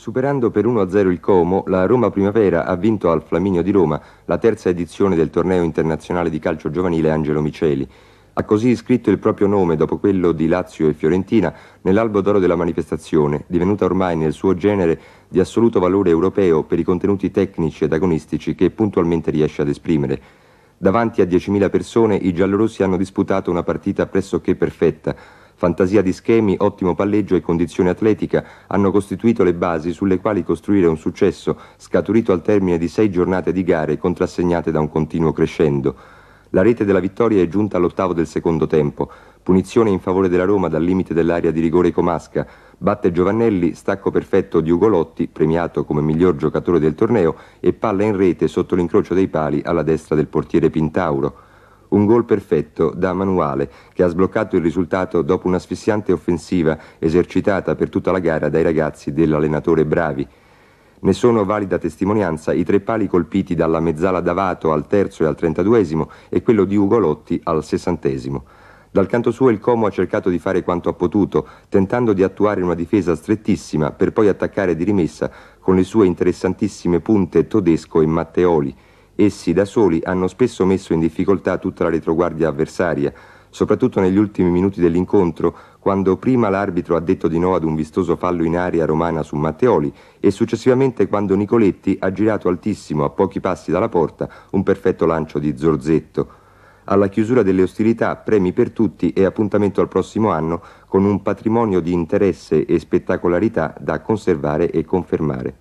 Superando per 1-0 il Como, la Roma Primavera ha vinto al Flaminio di Roma la terza edizione del torneo internazionale di calcio giovanile Angelo Miceli. Ha così iscritto il proprio nome dopo quello di Lazio e Fiorentina nell'albo d'oro della manifestazione, divenuta ormai nel suo genere di assoluto valore europeo per i contenuti tecnici ed agonistici che puntualmente riesce ad esprimere. Davanti a 10.000 persone i giallorossi hanno disputato una partita pressoché perfetta, Fantasia di schemi, ottimo palleggio e condizione atletica hanno costituito le basi sulle quali costruire un successo scaturito al termine di sei giornate di gare contrassegnate da un continuo crescendo. La rete della vittoria è giunta all'ottavo del secondo tempo. Punizione in favore della Roma dal limite dell'area di rigore Comasca. Batte Giovannelli, stacco perfetto di Ugolotti, premiato come miglior giocatore del torneo, e palla in rete sotto l'incrocio dei pali alla destra del portiere Pintauro. Un gol perfetto da manuale che ha sbloccato il risultato dopo un'asfissiante offensiva esercitata per tutta la gara dai ragazzi dell'allenatore Bravi. Ne sono valida testimonianza i tre pali colpiti dalla mezzala d'Avato al terzo e al trentaduesimo e quello di Ugolotti al sessantesimo. Dal canto suo il Como ha cercato di fare quanto ha potuto, tentando di attuare una difesa strettissima per poi attaccare di rimessa con le sue interessantissime punte Todesco e Matteoli essi da soli hanno spesso messo in difficoltà tutta la retroguardia avversaria, soprattutto negli ultimi minuti dell'incontro, quando prima l'arbitro ha detto di no ad un vistoso fallo in area romana su Matteoli e successivamente quando Nicoletti ha girato altissimo a pochi passi dalla porta un perfetto lancio di Zorzetto. Alla chiusura delle ostilità, premi per tutti e appuntamento al prossimo anno con un patrimonio di interesse e spettacolarità da conservare e confermare.